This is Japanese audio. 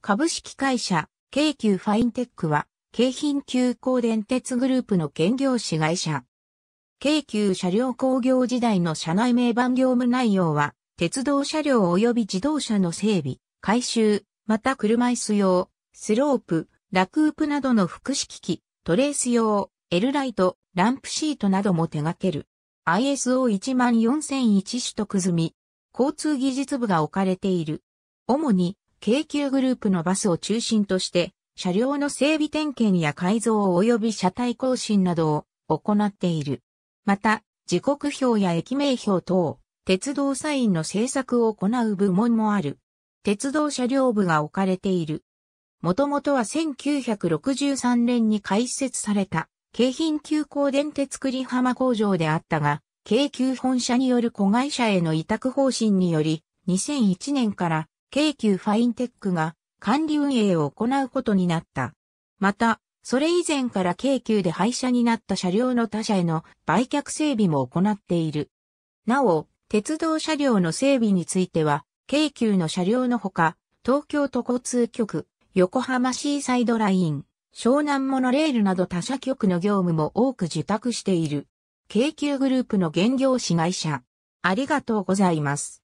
株式会社、京急ファインテックは、京浜急行電鉄グループの兼業子会社。京急車両工業時代の社内名番業務内容は、鉄道車両及び自動車の整備、改修、また車椅子用、スロープ、ラクープなどの複式機、トレース用、L ライト、ランプシートなども手掛ける。ISO14001 取得済み。交通技術部が置かれている。主に京急グループのバスを中心として、車両の整備点検や改造及び車体更新などを行っている。また、時刻表や駅名表等、鉄道サインの制作を行う部門もある。鉄道車両部が置かれている。もともとは1963年に開設された、京浜急行電鉄栗浜工場であったが、京急本社による子会社への委託方針により、2001年から京急ファインテックが管理運営を行うことになった。また、それ以前から京急で廃車になった車両の他社への売却整備も行っている。なお、鉄道車両の整備については、京急の車両のほか、東京都交通局、横浜シーサイドライン、湘南モノレールなど他社局の業務も多く受託している。京急グループの現業子会社。ありがとうございます。